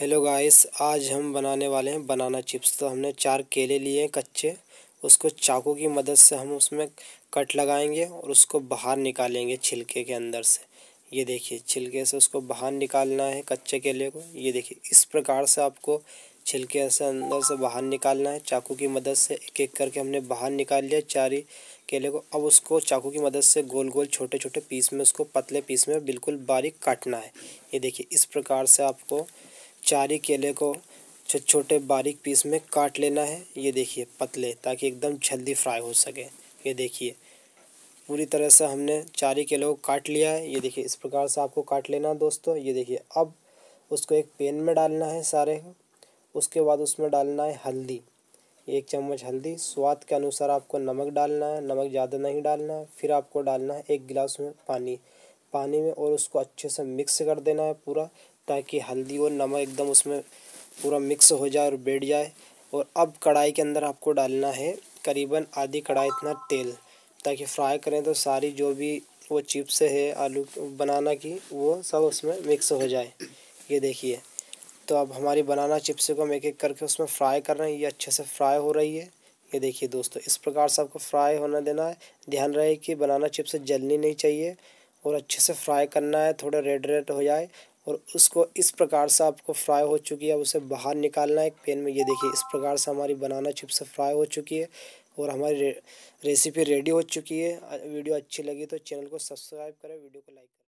hello guys आज हम बनाने वाले हैं बनाना चिप्स तो हमने चार केले लिए हैं कच्चे उसको चाकू की मदद से हम उसमें कट लगाएंगे और उसको बाहर निकालेंगे छिलके के अंदर से ये देखिए छिलके से उसको बाहर निकालना है कच्चे केले को ये देखिए इस प्रकार से आपको छिलके से अंदर से बाहर निकालना है चाकू की मदद से एक एक करके हमने बाहर निकाल लिया चार ही केले को अब उसको चाकू की मदद से गोल गोल छोटे छोटे पीस में उसको पतले पीस में बिल्कुल बारीक काटना है ये देखिए इस प्रकार से आपको ही केले को छोटे छोटे बारीक पीस में काट लेना है ये देखिए पतले ताकि एकदम जल्दी फ्राई हो सके ये देखिए पूरी तरह से हमने चार ही केले को काट लिया है ये देखिए इस प्रकार से आपको काट लेना है दोस्तों ये देखिए अब उसको एक पेन में डालना है सारे उसके बाद उसमें डालना है हल्दी एक चम्मच हल्दी स्वाद के अनुसार आपको नमक डालना है नमक ज़्यादा नहीं डालना है फिर आपको डालना है एक गिलास में पानी पानी में और उसको अच्छे से मिक्स कर देना है पूरा ताकि हल्दी और नमक एकदम उसमें पूरा मिक्स हो जाए और बैठ जाए और अब कढ़ाई के अंदर आपको डालना है करीबन आधी कढ़ाई इतना तेल ताकि फ्राई करें तो सारी जो भी वो चिप्स है आलू बनाना की वो सब उसमें मिक्स हो जाए ये देखिए तो अब हमारी बनाना चिप्स को हम एक एक करके उसमें फ्राई कर रहे हैं ये अच्छे से फ्राई हो रही है ये देखिए दोस्तों इस प्रकार से आपको फ्राई होना देना है ध्यान रहे कि बनाना चिप्स जलनी नहीं चाहिए और अच्छे से फ्राई करना है थोड़ा रेड रेड हो जाए और उसको इस प्रकार से आपको फ्राई हो चुकी है उसे बाहर निकालना है एक पेन में ये देखिए इस प्रकार से हमारी बनाना चिप्स फ्राई हो चुकी है और हमारी रे, रेसिपी रेडी हो चुकी है वीडियो अच्छी लगी तो चैनल को सब्सक्राइब करें वीडियो को लाइक करें